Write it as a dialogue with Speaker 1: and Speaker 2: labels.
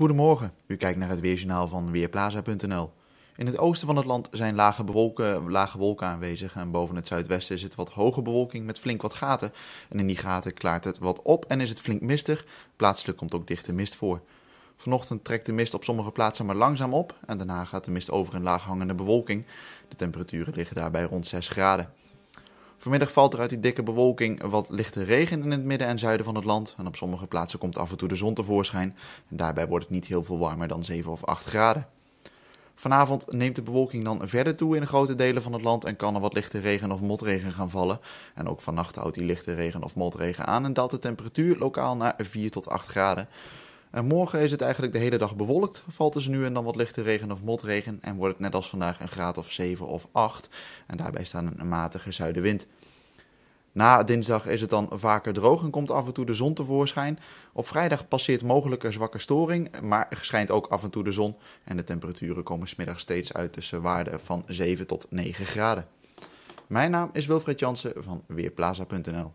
Speaker 1: Goedemorgen, u kijkt naar het weerjournaal van Weerplaza.nl. In het oosten van het land zijn lage, lage wolken aanwezig en boven het zuidwesten is wat hoge bewolking met flink wat gaten. En in die gaten klaart het wat op en is het flink mistig, plaatselijk komt ook dichte mist voor. Vanochtend trekt de mist op sommige plaatsen maar langzaam op en daarna gaat de mist over in laaghangende bewolking. De temperaturen liggen daarbij rond 6 graden. Vanmiddag valt er uit die dikke bewolking wat lichte regen in het midden en zuiden van het land. En op sommige plaatsen komt af en toe de zon tevoorschijn. En daarbij wordt het niet heel veel warmer dan 7 of 8 graden. Vanavond neemt de bewolking dan verder toe in grote delen van het land en kan er wat lichte regen of motregen gaan vallen. En ook vannacht houdt die lichte regen of motregen aan en daalt de temperatuur lokaal naar 4 tot 8 graden. En morgen is het eigenlijk de hele dag bewolkt. Valt dus nu en dan wat lichte regen of motregen. En wordt het net als vandaag een graad of 7 of 8. En daarbij staat een matige zuidenwind. Na dinsdag is het dan vaker droog en komt af en toe de zon tevoorschijn. Op vrijdag passeert mogelijk een zwakke storing, maar schijnt ook af en toe de zon. En de temperaturen komen smiddag steeds uit tussen waarden van 7 tot 9 graden. Mijn naam is Wilfred Jansen van Weerplaza.nl.